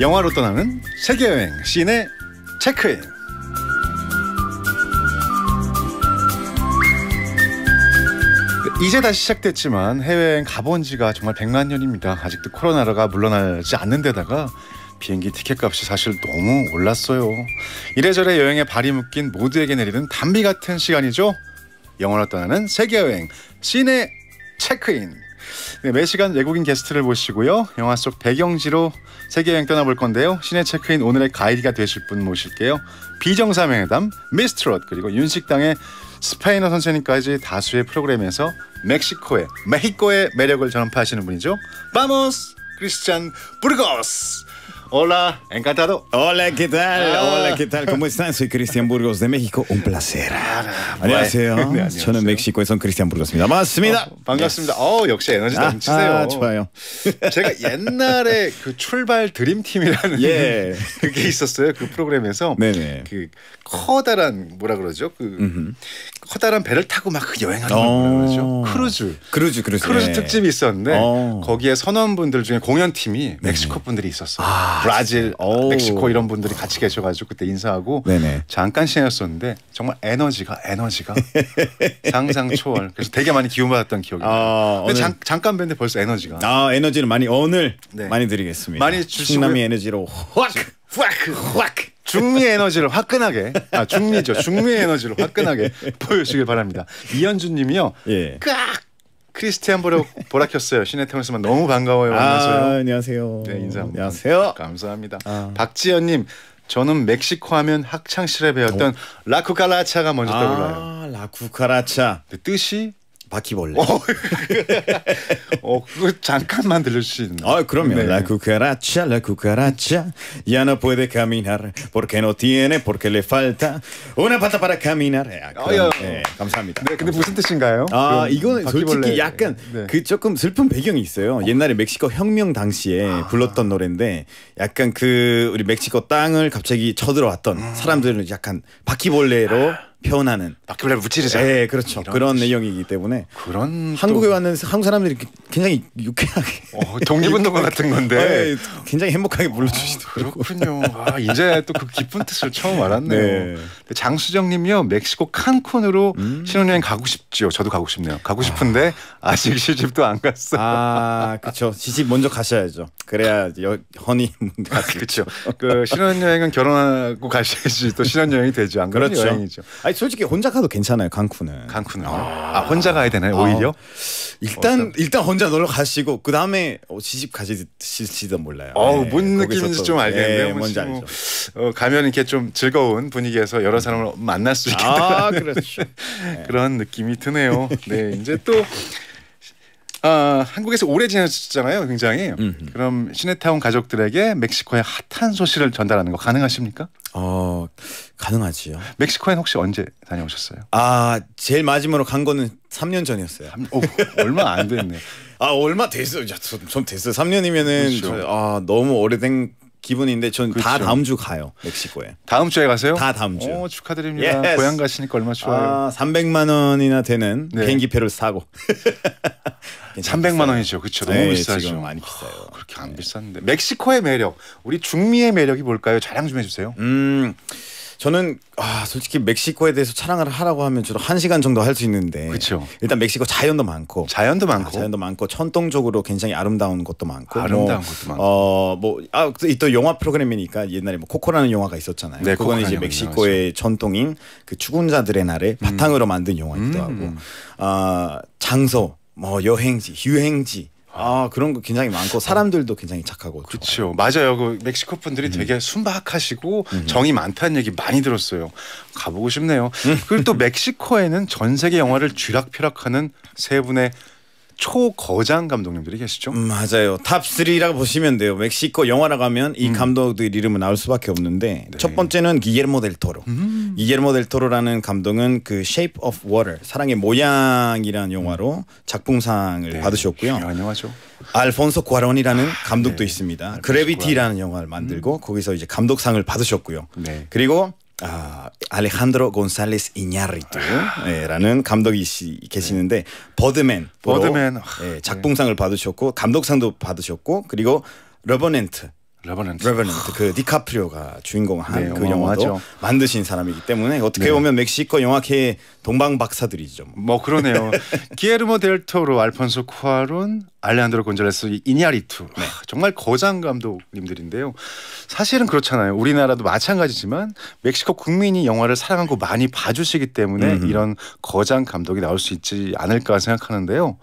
영화로 떠나는 세계여행 시내 체크인. 이제 다시 시작됐지만 해외여행 가본 지가 정말 백만 년입니다. 아직도 코로나가 물러나지 않는 데다가 비행기 티켓값이 사실 너무 올랐어요. 이래저래 여행에 발이 묶인 모두에게 내리는 담비 같은 시간이죠. 영화로 떠나는 세계여행 시내 체크인. 네, 매 시간 외국인 게스트를 모시고요. 영화 속 배경지로 세계 여행 떠나볼 건데요. 시내 체크인 오늘의 가이드가 되실 분 모실게요. 비정사 명회담, 미스트롯 그리고 윤식당의 스페인어 선생님까지 다수의 프로그램에서 멕시코의 메히코의 매력을 전파하시는 분이죠. 바모스 크리스찬 부르고스. Hola, encantado. Hola, ¿qué tal? Ah. Hola, ¿qué tal? ¿Cómo están? Soy Cristian Burgos de México. Un placer. 아, 안녕하세요. 네, 안녕하세요. 저는 멕시코에선 크리스티안 부르입니다 반갑습니다. 어, 반갑습니다. 어 역시 에너지 아, 넘치세요. 아, 좋아요. 제가 옛날에 그 출발 드림팀이라는 예. 그게 있었어요. 그 프로그램에서 네네. 그 커다란 뭐라 그러죠? 그 커다란 배를 타고 막 그 여행하는 거죠. 어. 크루즈. 크루즈, 크루즈. 크루즈 네. 특집이 있었는데 어. 거기에 선원분들 중에 공연팀이 네. 멕시코 분들이 있었어요. 아, 브라질, 오. 어. 멕시코 이런 분들이 같이 계셔가지고 그때 인사하고 네네. 잠깐 시간이었었는데 정말 에너지가 에너지가 상상 초월. 그래서 되게 많이 기운받았던 기억이 아, 나요. 아, 근데 잠깐 뵀는데 벌써 에너지가. 아 에너지를 많이 오늘 네. 많이 드리겠습니다. 많이 주시고 충남이 에너지로 확확 확. 중미 에너지를 화끈하게 아 중미죠 중미 에너지를 화끈하게 보여주시길 바랍니다. 이현주님이요. 예. 크리스티안 보라 보라 켰어요. 시네타운스만 너무 반가워요. 안녕하세요. 아, 안녕하세요. 네 인사. 안녕하세요. 감사합니다. 아. 박지연님 저는 멕시코 하면 학창 시절에 배웠던 오. 어? 라쿠카라차가 먼저 떠올라요. 아 라쿠카라차. 뜻이 바퀴벌레. 어, 그 잠깐만 들려수있나 아, 그럼요. 네. La cucaracha, la cucaracha, ya no puede caminar, porque no tiene, porque le falta una pata para caminar. 아, 그럼, 네, 감사합니다. 네, 근데 무슨 뜻인가요? 아, 이거 바퀴벌레. 솔직히 약간 네. 그 조금 슬픈 배경이 있어요. 어. 옛날에 멕시코 혁명 당시에 아. 불렀던 노래인데 약간 그 우리 멕시코 땅을 갑자기 쳐들어왔던 음. 아. 사람들을 약간 바퀴벌레로 아. 표현하는 바퀴벌레 아, 무찌르자. 예, 그렇죠. 그런 시... 내용이기 때문에 그런 한국에 또... 왔는 한국 사람들이 굉장히 유쾌하게 어, 독립운동가 같은 건데 아, 예, 굉장히 행복하게 불러주시더라고요. 어, 그렇군요. 아, 이제 또그 깊은 뜻을 처음 알았네요. 네. 장수정님요 멕시코 칸쿤으로 음. 신혼여행 가고 싶지요. 저도 가고 싶네요. 가고 싶은데 아. 직 시집도 안 갔어. 아, 그렇죠. 시집 먼저 가셔야죠. 그래야 여, 허니 가시죠. 그렇죠. 그 신혼여행은 결혼하고 가셔야지 또 신혼여행이 되죠. 안 그렇죠. 여행이죠. 아, 아니 솔직히 혼자 가도 괜찮아요 강쿤은 칸쿤은. 아, 아 혼자 가야 되나요 오히려? 어. 일단 어떤... 일단 혼자 놀러 가시고 그 다음에 어, 시집 가실지도 몰라요. 어뭔 예, 느낌인지 좀 알겠네요. 네, 뭔지 뭐, 알죠. 어, 가면 이렇게 좀 즐거운 분위기에서 여러 사람을 만날 수 있겠다. 아, 그렇죠. 네. 그런 느낌이 드네요. 네 이제 또. 아, 한국에서 오래 지내셨잖아요, 굉장히. 음흠. 그럼 시네타운 가족들에게 멕시코의 핫한 소식을 전달하는 거 가능하십니까? 어 가능하지요. 멕시코엔 혹시 언제 다녀오셨어요? 아 제일 마지막으로 간 거는 3년 전이었어요. 3, 오, 얼마 안 됐네. 아 얼마 됐어요. 좀 됐어요. 3년이면은 그렇죠. 저, 아 너무 오래된 기분인데 전다 그렇죠. 다음 주 가요 멕시코에. 다음 주에 가세요? 다 다음 주. 오, 축하드립니다. Yes. 고향 가시니까 얼마 좋아요. 아, 300만 원이나 되는 네. 비행기표를 사고. 300만 원이죠. 그렇죠. 너무 네, 비싸죠. 지금 많이 비싸요. 하, 아, 그렇게 안 네. 비싼데. 멕시코의 매력, 우리 중미의 매력이 뭘까요? 자랑 좀 해주세요. 음. 저는 아, 솔직히 멕시코에 대해서 촬영을 하라고 하면 주로 한 시간 정도 할 수 있는데 그쵸. 일단 멕시코 자연도 많고 자연도 많고 아, 자연도 많고 천동적으로 굉장히 아름다운 것도 많고 뭐, 아름다운 뭐, 것도 많고 어 뭐아또 영화 프로그램이니까 옛날에 뭐 코코라는 영화가 있었잖아요. 네, 그는 이제 멕시코의 맞죠. 전통인 그 죽은 자들의 날에 음. 바탕으로 만든 영화이기도 음. 하고 아 장소 뭐 여행지 유행지 아 그런 거 굉장히 많고 사람들도 굉장히 착하고 그렇죠. 맞아요. 그 멕시코 분들이 음. 되게 순박하시고 음. 정이 많다는 얘기 많이 들었어요. 가보고 싶네요. 음. 그리고 또 멕시코에는 전 세계 영화를 쥐락펴락하는 세 분의 초거장 감독님들이 계시죠. 음, 맞아요. 탑3라고 보시면 돼요. 멕시코 영화라고 면이 음. 감독들 이름은 나올 수밖에 없는데 네. 첫 번째는 기예르모 델 토로. 음. 기예르모 델 토로라는 감독은 그 Shape of Water, 사랑의 모양이라는 영화로 음. 작품상을 네. 받으셨고요. 네, 안녕하죠. 알폰소 구아론이라는 아, 감독도 네. 있습니다. 그래비티라는 영화를 만들고 음. 거기서 이제 감독상을 받으셨고요. 네. 그리고 아, 알레한드로 곤살레스 이냐리투라는 감독이 계시는데 네. 버드맨 버드맨 예, 작품상을 받으셨고 감독상도 받으셨고 그리고 러버넨트 레버넌트. 레버넌트 그 디카프리오가 주인공 한그 네, 영화도 영죠 만드신 사람이기 때문에 어떻게 네. 보면 멕시코 영화계의 동방 박사들이죠. 뭐, 뭐 그러네요. 기에르모 델토로, 알폰소 쿠아론, 알레한드로 곤잘레스, 이냐리투 네. 아, 정말 거장 감독님들인데요. 사실은 그렇잖아요. 우리나라도 마찬가지지만 멕시코 국민이 영화를 사랑하고 많이 봐주시기 때문에 음흠. 이런 거장 감독이 나올 수 있지 않을까 생각하는데요.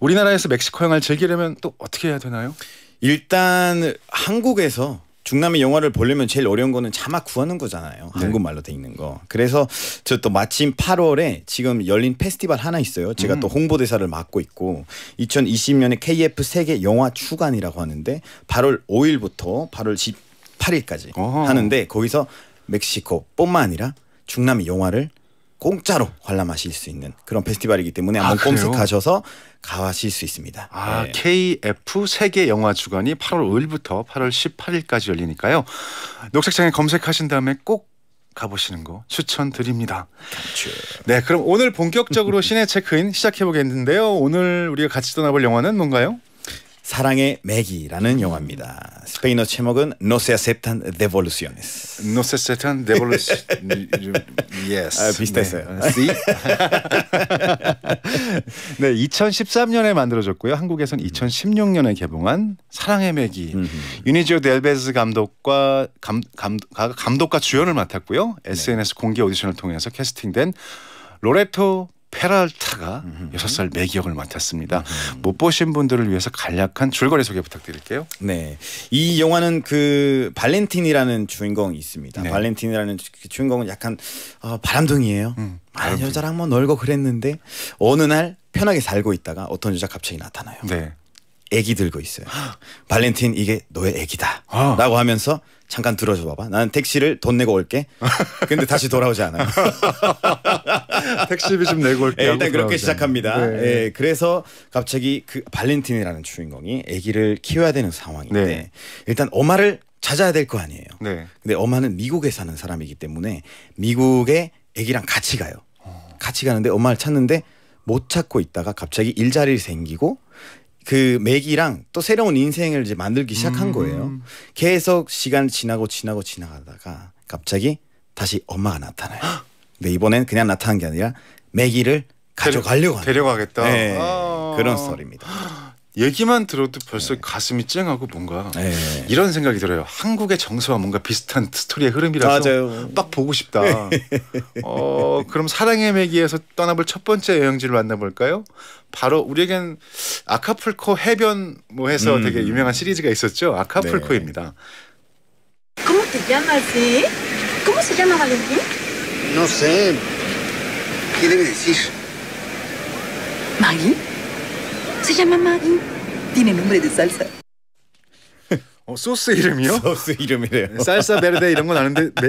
우리나라에서 멕시코 영화를 즐기려면 또 어떻게 해야 되나요? 일단 한국에서 중남미 영화를 보려면 제일 어려운 거는 자막 구하는 거잖아요. 네. 한국말로 돼 있는 거. 그래서 저 또 마침 8월에 지금 열린 페스티벌 하나 있어요. 제가 음. 또 홍보대사를 맡고 있고 2020년에 KF 세계 영화 추간이라고 하는데 8월 5일부터 8월 18일까지 어허. 하는데 거기서 멕시코뿐만 아니라 중남미 영화를 공짜로 관람하실 수 있는 그런 페스티벌이기 때문에 한번 아, 검색하셔서 가실수 있습니다. 아, 네. KF 세계 영화 주간이 8월 5일부터 8월 18일까지 열리니까요. 녹색창에 검색하신 다음에 꼭 가보시는 거 추천드립니다. 그렇죠. 네, 그럼 오늘 본격적으로 시내 체크인 시작해 보겠는데요. 오늘 우리가 같이 떠나볼 영화는 뭔가요? 사랑의 맥이라는 영화입니다. 음. 스페인어 제목은 No se aceptan devoluciones. No se aceptan devoluciones. yes. 아, 비슷했어요. 네. 네, 2013년에 만들어졌고요. 한국에선 2016년에 개봉한 사랑의 맥이 유니지오 델베즈 감독과 감, 감, 감독과 주연을 맡았고요. SNS 공개 오디션을 통해서 캐스팅된 로레토 페랄타가 음흠. 6살 매기역을 맡았습니다. 음흠. 못 보신 분들을 위해서 간략한 줄거리 소개 부탁드릴게요. 네. 이 영화는 그 발렌틴이라는 주인공이 있습니다. 네. 발렌틴이라는 그 주인공은 약간 어, 바람둥이에요. 음, 바 아, 여자랑 뭐 놀고 그랬는데 어느 날 편하게 살고 있다가 어떤 여자 갑자기 나타나요. 네. 애기 들고 있어요. 발렌틴 이게 너의 애기다. 아. 라고 하면서 잠깐 들어줘 봐봐. 나는 택시를 돈 내고 올게. 근데 다시 돌아오지 않아요. 택시비 좀 내고 올게. 예, 네, 일단 그렇게 시작합니다. 네. 네. 그래서 갑자기 그 발렌틴이라는 주인공이 아기를 키워야 되는 상황인데 네. 일단 엄마를 찾아야 될 거 아니에요. 네. 근데 엄마는 미국에 사는 사람이기 때문에 미국에 아기랑 같이 가요. 어. 같이 가는데 엄마를 찾는데 못 찾고 있다가 갑자기 일자리 를 생기고 그 맥이랑 또 새로운 인생을 이제 만들기 시작한 음. 거예요. 계속 시간 지나고 지나고 지나가다가 갑자기 다시 엄마가 나타나요. 근데 이번엔 그냥 나타난 게 아니라 맥이를 가져가려고 데려, 데려가겠다. 네, 아. 그런 스토리입니다. 얘기만 들어도 벌써 네. 가슴이 쨍하고 뭔가 네. 이런 생각이 들어요. 한국의 정서와 뭔가 비슷한 스토리의 흐름이라서 맞아요. 딱 보고 싶다. 네. 어, 그럼 사랑의 매기에서 떠나볼 첫 번째 여행지를 만나볼까요? 바로 우리에겐 아카풀코 해변 뭐 해서 음. 되게 유명한 시리즈가 있었죠. 아카풀코입니다. 네 Se llama Maggie. Tiene nombre de salsa. 어, 소스 이름이요? 소스 이름이래요. 살사 네, 베르데 이런 건 아는데 메,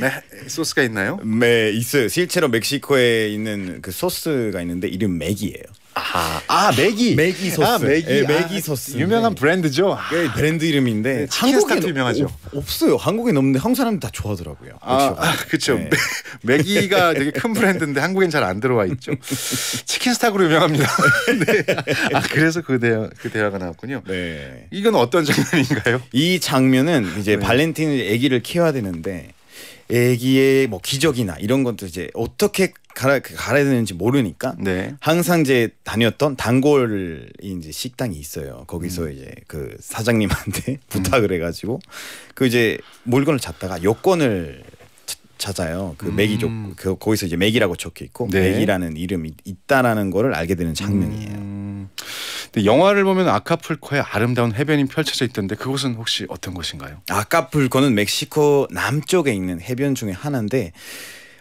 메, 음, 소스가 있나요? 네, 있어요. 실제로 멕시코에 있는 그 소스가 있는데 이름 맥이에요. 아하. 아 맥이 맥이 소스 아 맥이 예, 맥이 아, 그 소스 유명한 네. 브랜드죠 예, 브랜드 이름인데 네, 한국에 유명하죠 어, 없어요 한국엔 없는데 한국 사람들 다 좋아하더라고요 아, 아 그렇죠, 그렇죠. 네. 맥이가 되게 큰 브랜드인데 한국엔 잘 안 들어와 있죠 치킨스타으로 유명합니다 네. 아 그래서 그 대화 그 대화가 나왔군요 네 이건 어떤 장면인가요 이 장면은 이제 네. 발렌틴이 아기를 키워야 되는데 애기의 뭐 기적이나 이런 것도 이제 어떻게 갈아, 갈아야 되는지 모르니까 네. 항상 이제 다녔던 단골 이제 식당이 있어요. 거기서 음. 이제 그 사장님한테 음. 부탁을 해가지고 그 이제 물건을 찾다가 요건을 찾아요. 그 맥이 음. 기그 거기서 이제 맥이라고 적혀 있고 맥이라는 네. 이름이 있다라는 거를 알게 되는 장면이에요. 영화를 보면 아카풀코의 아름다운 해변이 펼쳐져 있던데 그곳은 혹시 어떤 곳인가요? 아카풀코는 멕시코 남쪽에 있는 해변 중에 하나인데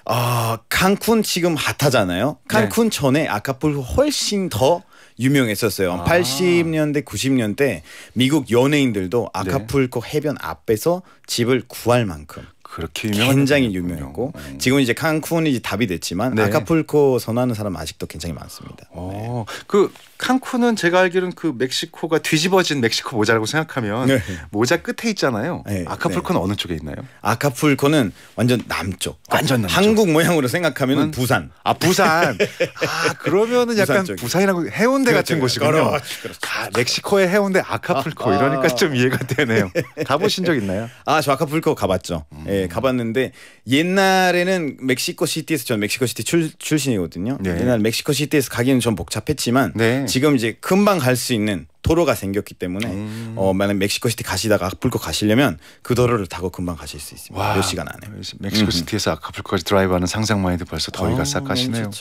어, 칸쿤 지금 핫하잖아요. 네. 칸쿤 네. 전에 아카풀코 훨씬 더 유명했었어요. 아. 80년대, 90년대 미국 연예인들도 네. 아카풀코 네. 해변 앞에서 집을 구할 만큼 그렇게 유명한 굉장히 유명했고 음. 네. 지금 이제 칸쿤이 이제 답이 됐지만 네. 아카풀코 선호하는 사람 아직도 굉장히 많습니다. 어, 네. 그 칸쿤은 제가 알기로는 그 멕시코가 뒤집어진 멕시코 모자라고 생각하면 네. 모자 끝에 있잖아요. 네. 아카풀코는 네. 어느 쪽에 있나요? 아카풀코는 완전 남쪽. 그러니까 완전 남쪽. 한국 모양으로 생각하면 은 부산. 아 부산. 아 그러면은 약간 부산 부산이라고 해운대 그렇죠. 같은 그렇죠. 곳이군요. 그렇죠. 그렇죠. 아, 멕시코의 해운대 아카풀코 아, 이러니까 아. 좀 이해가 되네요. 가보신 적 있나요? 아 저 아카풀코 가봤죠. 음. 예, 예, 음. 가봤는데 옛날에는 멕시코 시티에서 전 멕시코 시티 출, 신이거든요 네. 옛날 멕시코 시티에서 가기는 좀 복잡했지만 네. 지금 이제 금방 갈 수 있는 도로가 생겼기 때문에 음. 어 만약 멕시코 시티 가시다가 아 악풀코 가시려면 그 도로를 타고 금방 가실 수 있습니다. 와, 몇 시간 안에. 멕시코 음. 시티에서 악풀코까지 드라이브하는 상상만 해도 벌써 더위가 아, 싹 가시네요.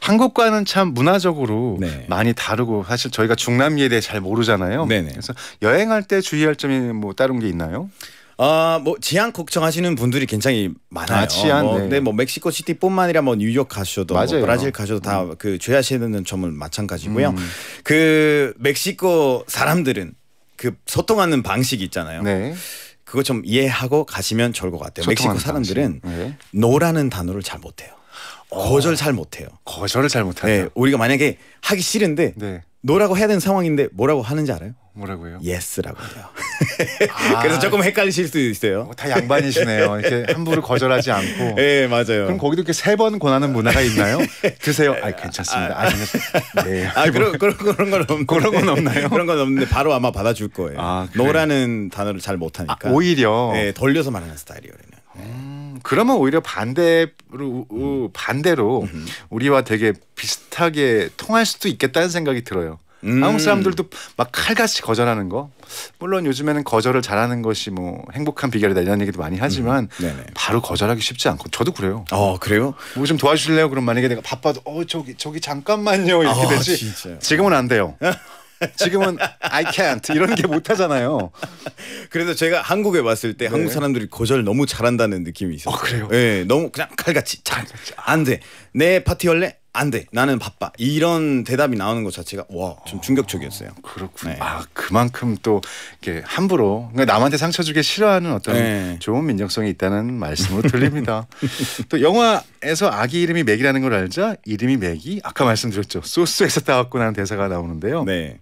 한국과는 참 문화적으로 네. 많이 다르고 사실 저희가 중남미에 대해 잘 모르잖아요. 네네. 그래서 여행할 때 주의할 점이 뭐 다른 게 있나요? 아뭐 어, 치안 걱정하시는 분들이 굉장히 많아요. 아, 치안. 뭐, 네. 근데 네, 뭐 멕시코 시티뿐만 아니라 뭐 뉴욕 가셔도 뭐 맞아요. 뭐 브라질 가셔도 다그 음. 야하시는 그 점은 마찬가지고요. 음. 그 멕시코 사람들은 그 소통하는 방식 이 있잖아요. 네. 그거 좀 이해하고 가시면 좋을 것 같아요. 멕시코 사람들은 네. 노라는 단어를 잘 못해요. 어. 거절 잘 못해요. 거절을 잘 못해요. 네, 우리가 만약에 하기 싫은데 네. 노라고 해야 되는 상황인데 뭐라고 하는지 알아요? 뭐라고요? 예스라고 해요. 아, 그래서 조금 헷갈리실 수도 있어요. 뭐 다 양반이시네요. 이렇게 함부로 거절하지 않고. 네, 맞아요. 그럼 거기도 이렇게 세번 권하는 문화가 있나요? 드세요. 아, 괜찮습니다. 아, 아, 네. 아, 그런 그런 그런 건 없는데. 그런 건 없나요? 그런 건 없는데 바로 아마 받아줄 거예요. 아, 노라는 단어를 잘 못하니까. 아, 오히려. 네, 돌려서 말하는 스타일이에요. 예. 음, 그러면 오히려 반대로 음. 반대로 음. 우리와 되게 비슷하게 통할 수도 있겠다는 생각이 들어요. 음. 한국 사람들도 막 칼같이 거절하는 거. 물론 요즘에는 거절을 잘하는 것이 뭐 행복한 비결이다 이런 얘기도 많이 하지만 음. 바로 거절하기 쉽지 않고 저도 그래요. 어 그래요? 뭐 좀 도와주실래요? 그럼 만약에 내가 바빠도 어 저기 저기 잠깐만요 이렇게 어, 되지. 진짜요? 지금은 안 돼요. 지금은 I can't 이런 게 못하잖아요. 그래서 제가 한국에 왔을 때 네. 한국 사람들이 거절 너무 잘한다는 느낌이 있어요. 어, 그래요? 네, 너무 그냥 칼같이 잘안 돼. 내 파티 열래? 안 돼. 나는 바빠. 이런 대답이 나오는 것 자체가 와, 좀 충격적이었어요. 아, 그렇군요. 네. 아, 그만큼 또 이렇게 함부로 그러니까 남한테 상처 주기 싫어하는 어떤 네. 좋은 민정성이 있다는 말씀으로 들립니다. 또 영화에서 아기 이름이 맥이라는 걸 알자 이름이 맥이 아까 말씀드렸죠. 소스에서 따왔구나는 대사가 나오는데요. 네.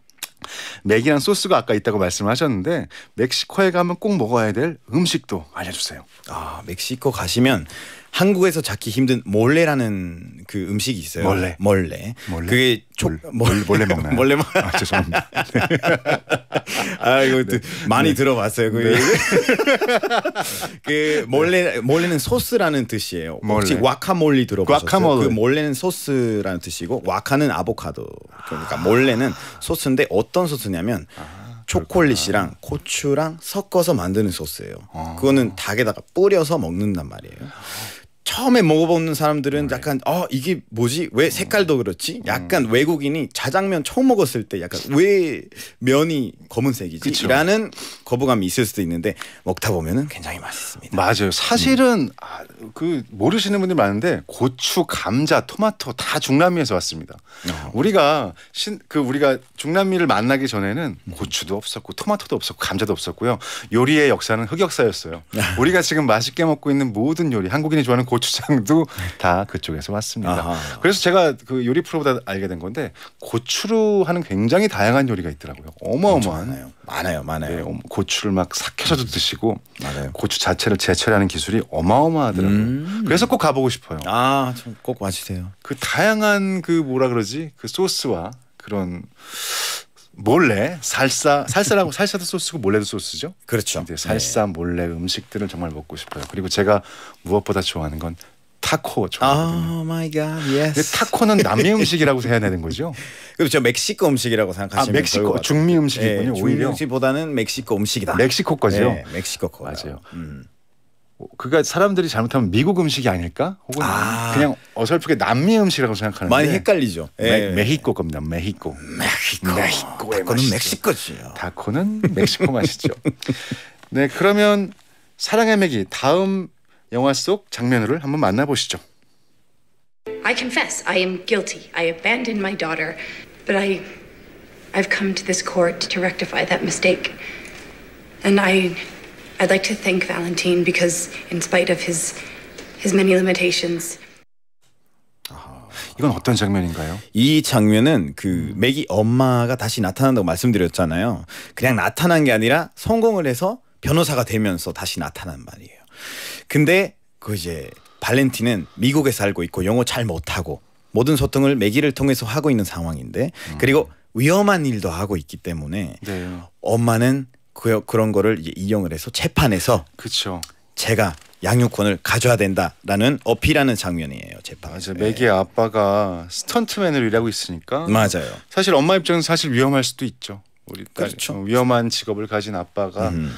맥이란 소스가 아까 있다고 말씀하셨는데 멕시코에 가면 꼭 먹어야 될 음식도 알려주세요. 아 멕시코 가시면 한국에서 찾기 힘든 몰래라는 그 음식이 있어요. 몰래. 몰래. 몰래? 그게 초, 몰, 몰래 먹나요? 몰래 먹. 아, 죄송합니다. 네. 아 이거 네. 많이 네. 들어봤어요. 네. 그, 그 몰래 몰래는 소스라는 뜻이에요. 몰래. 혹시 와카몰리 들어보셨어요? 와카몰리. 그 몰래는 소스라는 뜻이고 와카는 아보카도. 그러니까 아. 몰래는 소스인데 어떤 소스냐면. 아. 초콜릿이랑 고추랑 섞어서 만드는 소스예요. 아. 그거는 닭에다가 뿌려서 먹는단 말이에요. 처음에 먹어보는 사람들은 약간 어 이게 뭐지 왜 음. 색깔도 그렇지 약간 음. 외국인이 자장면 처음 먹었을 때 약간 왜 면이 검은색이지라는 거부감이 있을 수도 있는데 먹다 보면은 굉장히 맛있습니다. 맞아요. 음. 사실은 아, 그 모르시는 분들 많은데 고추, 감자, 토마토 다 중남미에서 왔습니다. 어. 우리가 신 그 우리가 중남미를 만나기 전에는 고추도 없었고 토마토도 없었고 감자도 없었고요. 요리의 역사는 흑역사였어요. 우리가 지금 맛있게 먹고 있는 모든 요리, 한국인이 좋아하는 고추장도 네. 다 그쪽에서 왔습니다. 아하. 그래서 제가 그 요리 프로보다 알게 된 건데 고추로 하는 굉장히 다양한 요리가 있더라고요. 어마어마하네요. 많아요, 많아요. 네, 고추를 막 삭혀서도 음. 드시고 맞아요. 고추 자체를 제철하는 기술이 어마어마하더라고요. 음. 그래서 꼭 가보고 싶어요. 아, 꼭 와주세요. 그 다양한 그 뭐라 그러지 그 소스와 그런 몰래 살사 살사라고 살사도 소스고 몰래도 소스죠. 그렇죠. 살사 네. 몰래 음식들을 정말 먹고 싶어요. 그리고 제가 무엇보다 좋아하는 건 타코 아, 좋아하거든요. Oh my god, yes. 타코는 남미 음식이라고 해야 되는 거죠? 그렇죠. 멕시코 음식이라고 생각하시면 아, 멕시코 중미 음식이군요. 네, 중미 음식보다는 멕시코 음식이다. 멕시코 거죠. 네, 멕시코 거 맞아요. 음. 그러니까 사람들이 잘못하면 미국 음식이 아닐까? 혹은 아. 그냥 어설프게 남미 음식이라고 생각하는데 많이 헷갈리죠. 예. 메, 히코 겁니다. 메히코. 메히코. 메히코. 타코는 멕시코죠. 타코는 멕시코 맛이죠. 네, 그러면 사랑의 맥이 다음 영화 속 장면으로 한번 만나보시죠. I confess I am guilty. I abandoned my daughter, but I I've come to this court to rectify that mistake. And I I'd like to thank Valentine because in spite of his his many limitations 이건 어떤 장면인가요? 이 장면은 그 맥이 엄마가 다시 나타난다고 말씀드렸잖아요. 그냥 나타난 게 아니라 성공을 해서 변호사가 되면서 다시 나타난 말이에요. 근데 그 이제 발렌티는 미국에 살고 있고 영어 잘 못하고 모든 소통을 매기를 통해서 하고 있는 상황인데 음. 그리고 위험한 일도 하고 있기 때문에 네. 엄마는 그, 그런 거를 이용을 해서 재판에서 그쵸. 제가 양육권을 가져야 된다라는 어필하는 장면이에요 재판. 맞아 네. 기의 아빠가 스턴트맨을 일하고 있으니까. 맞아요. 사실 엄마 입장에서 사실 위험할 수도 있죠. 우리 딸 그렇죠. 어, 위험한 직업을 가진 아빠가 음.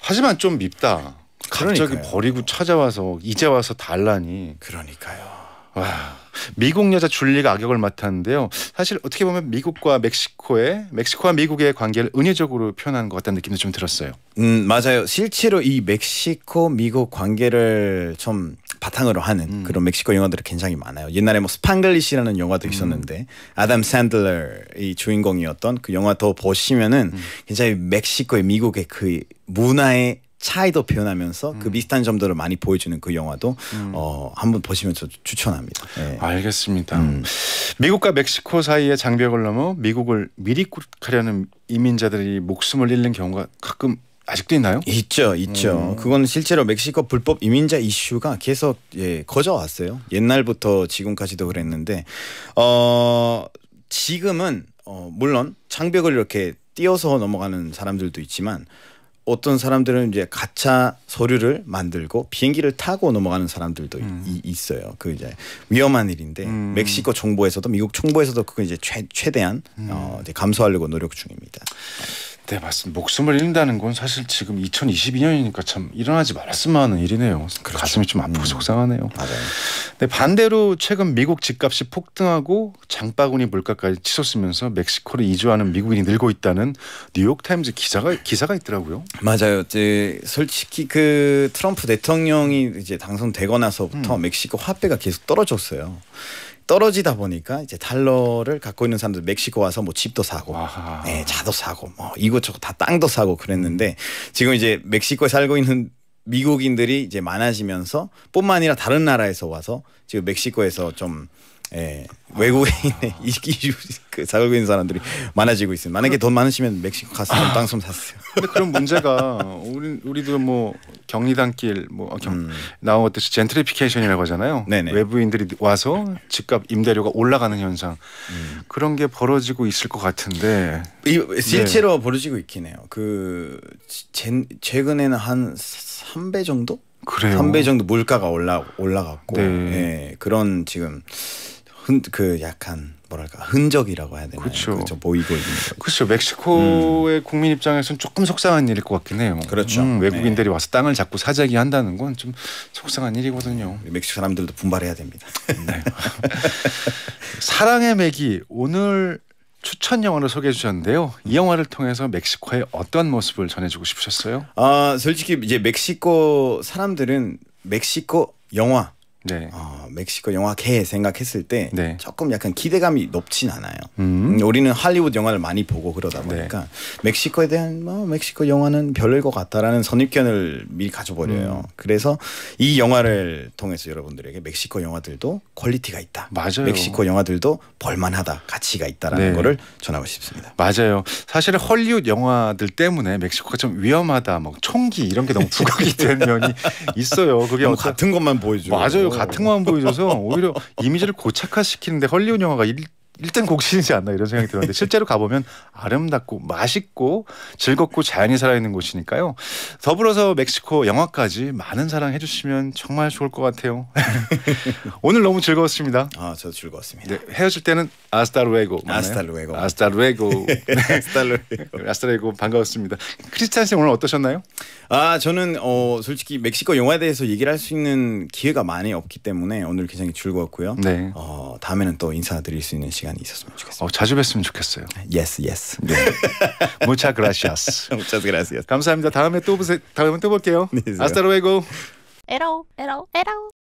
하지만 좀 밉다. 갑자기 그러니까요. 버리고 찾아와서 이제 와서 달라니. 그러니까요. 와. 미국 여자 줄리가 악역을 맡았는데요. 사실 어떻게 보면 미국과 멕시코의 멕시코와 미국의 관계를 은유적으로 표현한 것 같다는 느낌도 좀 들었어요. 음 맞아요. 실제로 이 멕시코 미국 관계를 좀 바탕으로 하는 음. 그런 멕시코 영화들이 굉장히 많아요. 옛날에 뭐 스팡글리시라는 영화도 음. 있었는데 음. 아담 샌들러의 주인공이었던 그 영화 더 보시면은 음. 굉장히 멕시코의 미국의 그 문화의 차이도 표현하면서 그 음. 그 비슷한 점들을 많이 보여주는 그 영화도 음. 어, 한번 보시면 저 추천합니다. 네. 알겠습니다. 음. 미국과 멕시코 사이의 장벽을 넘어 미국을 미리국려는 이민자들이 목숨을 잃는 경우가 가끔 아직도 있나요? 있죠, 있죠. 음. 그건 실제로 멕시코 불법 이민자 이슈가 계속 예, 거져왔어요. 옛날부터 지금까지도 그랬는데 어, 지금은 어, 물론 장벽을 이렇게 띄어서 넘어가는 사람들도 있지만 어떤 사람들은 이제 가차 서류를 만들고 비행기를 타고 넘어가는 사람들도 음. 이, 있어요. 그 이제 위험한 일인데 음. 멕시코 정부에서도 미국 정부에서도 그거 이제 최, 최대한 음. 어, 감소하려고 노력 중입니다. 네 맞습니다. 목숨을 잃는다는 건 사실 지금 2022년이니까 참 일어나지 말았으면 하는 일이네요. 그렇죠. 가슴이 좀 아프고 음. 속상하네요. 맞아요. 네, 반대로 최근 미국 집값이 폭등하고 장바구니 물가까지 치솟으면서 멕시코를 이주하는 미국인이 늘고 있다는 뉴욕 타임즈 기사가 기사가 있더라고요. 맞아요. 이제 솔직히 그 트럼프 대통령이 이제 당선되고 나서부터 음. 멕시코 화폐가 계속 떨어졌어요. 떨어지다 보니까 이제 달러를 갖고 있는 사람들 멕시코 와서 뭐 집도 사고, 예, 자도 사고, 뭐 이것저것 다 땅도 사고 그랬는데 지금 이제 멕시코에 살고 있는 미국인들이 이제 많아지면서 뿐만 아니라 다른 나라에서 와서 지금 멕시코에서 좀 예. 외국인의 아. 이기 그 살고 있는 사람들이 많아지고 있어요. 만약에 그 돈 많으시면 멕시코 가서 면땅좀 아. 샀어요. 근데 그런 문제가 우리 우리도 뭐 경리단길 뭐 어, 경, 음. 나것들이 젠트리피케이션이라고 하잖아요. 네네. 외부인들이 와서 집값 임대료가 올라가는 현상 음. 그런 게 벌어지고 있을 것 같은데 이, 실제로 네. 벌어지고 있긴 해요. 그 제, 최근에는 한 3배 정도? 그래요. 3배 정도 물가가 올라 올라갔고 네. 예, 그런 지금 흔그 약간 뭐랄까 흔적이라고 해야 되나요? 그렇죠. 보이고 있는 거 그렇죠. 멕시코의 음. 국민 입장에서는 조금 속상한 일일 것 같긴 해요. 그렇죠. 음, 외국인들이 네. 와서 땅을 자꾸 사재기 한다는 건 좀 속상한 일이거든요. 음, 멕시코 사람들도 분발해야 됩니다. 네. 사랑의 맥이 오늘 추천 영화를 소개해 주셨는데요. 이 영화를 통해서 멕시코의 어떤 모습을 전해주고 싶으셨어요? 아 솔직히 이제 멕시코 사람들은 멕시코 영화 네. 어, 멕시코 영화계 생각했을 때 네. 조금 약간 기대감이 높진 않아요. 음. 음 우리는 할리우드 영화를 많이 보고 그러다 네. 보니까 네. 멕시코에 대한 뭐 멕시코 영화는 별일 것 같다라는 선입견을 미리 가져버려요. 음. 그래서 이 영화를 통해서 여러분들에게 멕시코 영화들도 퀄리티가 있다. 맞아요. 멕시코 영화들도 볼만하다, 가치가 있다라는 네. 거를 전하고 싶습니다. 맞아요. 사실 헐리우드 영화들 때문에 멕시코가 좀 위험하다, 뭐 총기 이런 게 너무 부각이 된 면이 있어요. 그게 어떤... 같은 것만 보여줘. 맞아요. 같은 것만 보여줘서 오히려 이미지를 고착화시키는데 헐리우드 영화가 일, 일단 곡신이지 않나 이런 생각이 들었는데 실제로 가보면 아름답고 맛있고 즐겁고 자연이 살아있는 곳이니까요. 더불어서 멕시코 영화까지 많은 사랑 해주시면 정말 좋을 것 같아요. 오늘 너무 즐거웠습니다. 아 저도 즐거웠습니다. 네, 헤어질 때는 아스타루에고 아스타루에고 네, 아스타루에고 네, 아스타루에고 아스타루에고 반가웠습니다. 크리스찬 씨 오늘 어떠셨나요? 아 저는 어, 솔직히 멕시코 영화에 대해서 얘기를 할 수 있는 기회가 많이 없기 때문에 오늘 굉장히 즐거웠고요. 네. 어, 다음에는 또 인사드릴 수 있는 시간. 시간이 있었으면 좋겠습니 어, 자주 뵀으면 좋겠어요. Yes, yes. 네. Muchas gracias. Muchas gracias. 감사합니다. 다음에 또 보세 다음에 또 볼게요. 아스타로에고. 에로, 에로, 에로.